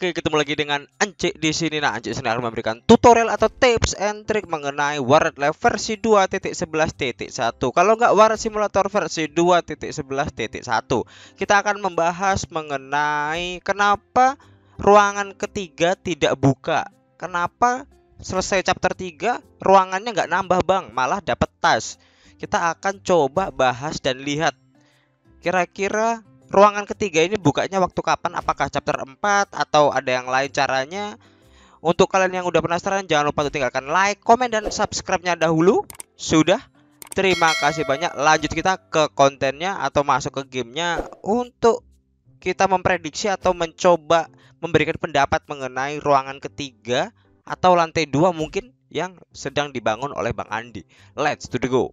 Oke, ketemu lagi dengan Ance di sini. Nah, Ance sini akan memberikan tutorial atau tips and trick mengenai Warat Lab versi 2.11.1. Kalau nggak Warat Simulator versi 2.11.1, kita akan membahas mengenai kenapa ruangan ketiga tidak buka kenapa selesai chapter 3 ruangannya nggak nambah bang malah dapat tas kita akan coba bahas dan lihat kira-kira ruangan ketiga ini bukanya waktu kapan apakah chapter 4 atau ada yang lain caranya untuk kalian yang udah penasaran jangan lupa untuk tinggalkan like komen dan subscribe-nya dahulu sudah terima kasih banyak lanjut kita ke kontennya atau masuk ke gamenya untuk kita memprediksi atau mencoba memberikan pendapat mengenai ruangan ketiga atau lantai dua mungkin yang sedang dibangun oleh Bang Andi. Let's to the go.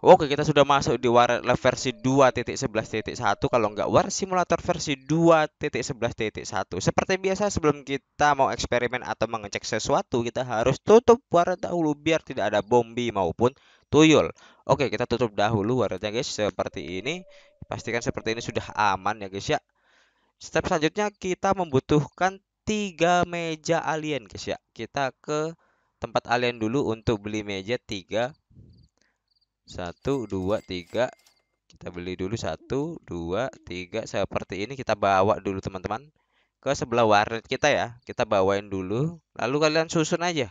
Oke, kita sudah masuk di War versi 2.11.1 kalau nggak War Simulator versi 2.11.1. Seperti biasa sebelum kita mau eksperimen atau mengecek sesuatu, kita harus tutup war dahulu biar tidak ada bombi maupun tuyul. Oke, kita tutup dahulu warnetnya guys seperti ini. Pastikan seperti ini sudah aman ya guys ya. Step selanjutnya kita membutuhkan tiga meja alien guys ya. Kita ke tempat alien dulu untuk beli meja 3 1 2 3 kita beli dulu 1 2 3 seperti ini kita bawa dulu teman-teman ke sebelah warnet kita ya kita bawain dulu lalu kalian susun aja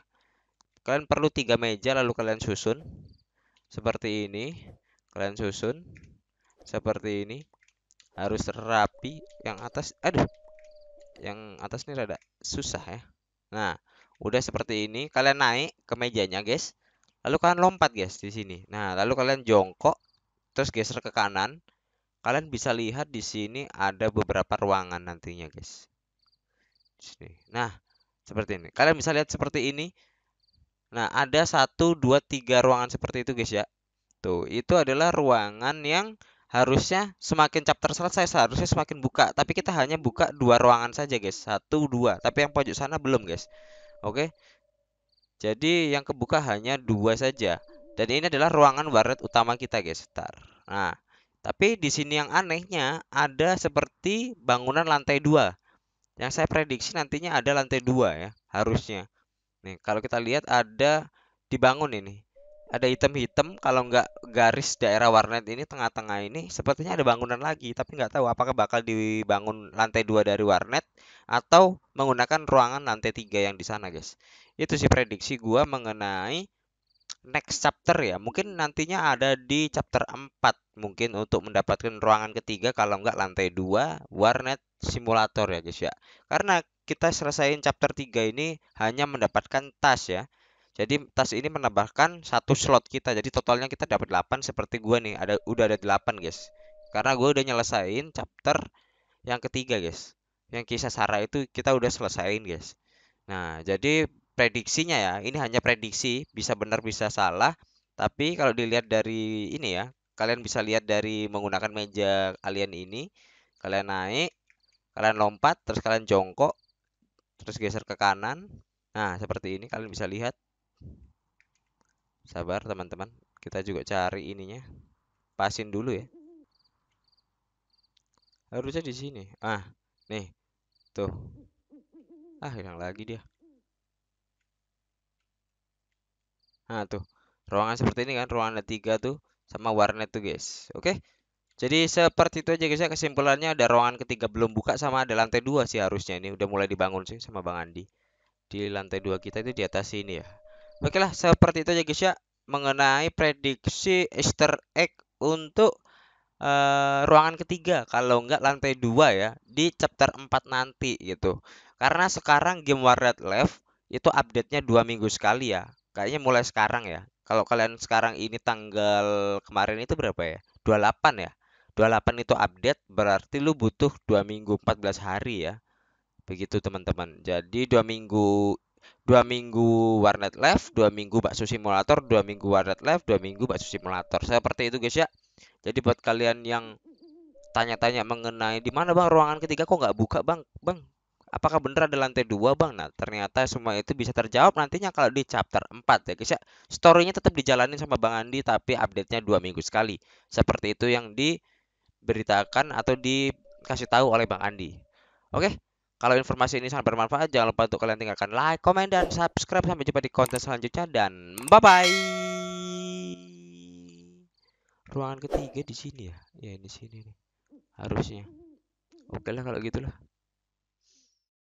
kalian perlu tiga meja lalu kalian susun seperti ini kalian susun seperti ini harus rapi yang atas aduh yang atas ini rada susah ya nah udah seperti ini kalian naik ke mejanya guys lalu kalian lompat guys di sini nah lalu kalian jongkok terus geser ke kanan kalian bisa lihat di sini ada beberapa ruangan nantinya guys nah seperti ini kalian bisa lihat seperti ini Nah, ada satu, dua, tiga ruangan seperti itu, guys ya. Tuh, itu adalah ruangan yang harusnya semakin chapter selesai seharusnya semakin buka, tapi kita hanya buka dua ruangan saja, guys. Satu, dua. Tapi yang pojok sana belum, guys. Oke. Jadi yang kebuka hanya dua saja. Dan ini adalah ruangan warnet utama kita, guys. Bentar. Nah, tapi di sini yang anehnya ada seperti bangunan lantai dua. Yang saya prediksi nantinya ada lantai dua ya, harusnya. Nih, kalau kita lihat ada dibangun ini. Ada item hitam kalau nggak garis daerah warnet ini tengah-tengah ini sepertinya ada bangunan lagi, tapi nggak tahu apakah bakal dibangun lantai dua dari warnet atau menggunakan ruangan lantai tiga yang di sana, guys. Itu sih prediksi gua mengenai next chapter ya. Mungkin nantinya ada di chapter 4 mungkin untuk mendapatkan ruangan ketiga kalau enggak lantai 2 warnet simulator ya guys ya. Karena kita selesaiin chapter 3 ini hanya mendapatkan tas ya. Jadi tas ini menambahkan satu slot kita. Jadi totalnya kita dapat 8 seperti gua nih. Ada udah ada 8 guys. Karena gue udah nyelesain chapter yang ketiga guys. Yang kisah Sarah itu kita udah selesaiin guys. Nah, jadi prediksinya ya ini hanya prediksi bisa benar bisa salah tapi kalau dilihat dari ini ya kalian bisa lihat dari menggunakan meja kalian ini kalian naik kalian lompat terus kalian jongkok terus geser ke kanan nah seperti ini kalian bisa lihat sabar teman-teman kita juga cari ininya pasin dulu ya harusnya di sini ah nih tuh ah hilang lagi dia Nah, tuh. Ruangan seperti ini kan, ruangan ada tiga tuh sama warnet tuh, guys. Oke. Jadi seperti itu aja guys ya kesimpulannya ada ruangan ketiga belum buka sama ada lantai dua sih harusnya ini udah mulai dibangun sih sama Bang Andi. Di lantai dua kita itu di atas sini ya. Oke lah, seperti itu aja guys ya mengenai prediksi Easter egg untuk uh, ruangan ketiga kalau enggak lantai dua ya di chapter 4 nanti gitu. Karena sekarang game Warnet Left itu update-nya dua minggu sekali ya. Kayaknya mulai sekarang ya. Kalau kalian sekarang ini tanggal kemarin itu berapa ya? 28 ya. 28 itu update berarti lu butuh 2 minggu 14 hari ya. Begitu teman-teman. Jadi 2 minggu dua minggu warnet live, dua minggu bakso simulator, dua minggu warnet live, dua minggu bakso simulator. Seperti itu guys ya. Jadi buat kalian yang tanya-tanya mengenai di mana bang ruangan ketiga kok nggak buka bang, bang apakah benar ada lantai dua bang? Nah ternyata semua itu bisa terjawab nantinya kalau di chapter 4 ya guys ya. Storynya tetap dijalani sama Bang Andi tapi update-nya dua minggu sekali. Seperti itu yang diberitakan atau dikasih tahu oleh Bang Andi. Oke, kalau informasi ini sangat bermanfaat jangan lupa untuk kalian tinggalkan like, komen, dan subscribe. Sampai jumpa di konten selanjutnya dan bye-bye. Ruangan ketiga di sini ya, ya di sini nih harusnya. Oke lah kalau gitulah.